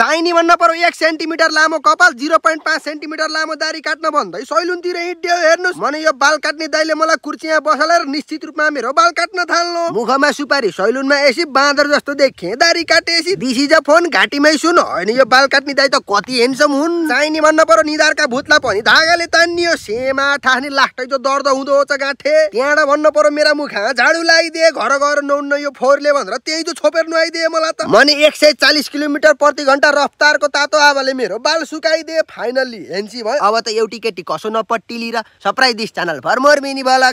भन्न पर्यो एक सेन्टिमिटर लामो कपाल जिरो पोइन्ट पाँच सेन्टिमिटर लामो दारी काट्न भन्दै सैलुनतिर हिँड्यो हेर्नुहोस् भने यो बाल काट्ने दाइले मलाई कुर्सीमा बसालेर निश्चित रूपमा मेरो बाल काट्न थाल्नु मुखमा सुपारी सैलुनमा एसी बाँदर जस्तो देखे दारी काटे दिस फोन घाटीमै सुन होइन यो बाल काट्ने दाइ त कति हेन्सम हुन् चाहिने भन्न परो निधारका भुतला पनि धागाले तानियो सेमा ठास्ने लास्टै त दर्द हुँदो हो गाँठे त्यहाँबाट भन्न परो मेरा मुखा झाडु लगाइदिए घर घर नौन्न यो फोहोरले भनेर त्यही त छोपेर नुहाइदिए मलाई त मैले एक सय चालिस किलोमिटर प्रति घन्टा अन्त रफ्तारको तातो आवाले मेरो बाल सुकाइदिए फाइनल्ली हेन्सी भयो अब त एउटी केटी कसो नपट्टि लिएर surprise this channel for more मिनी बाला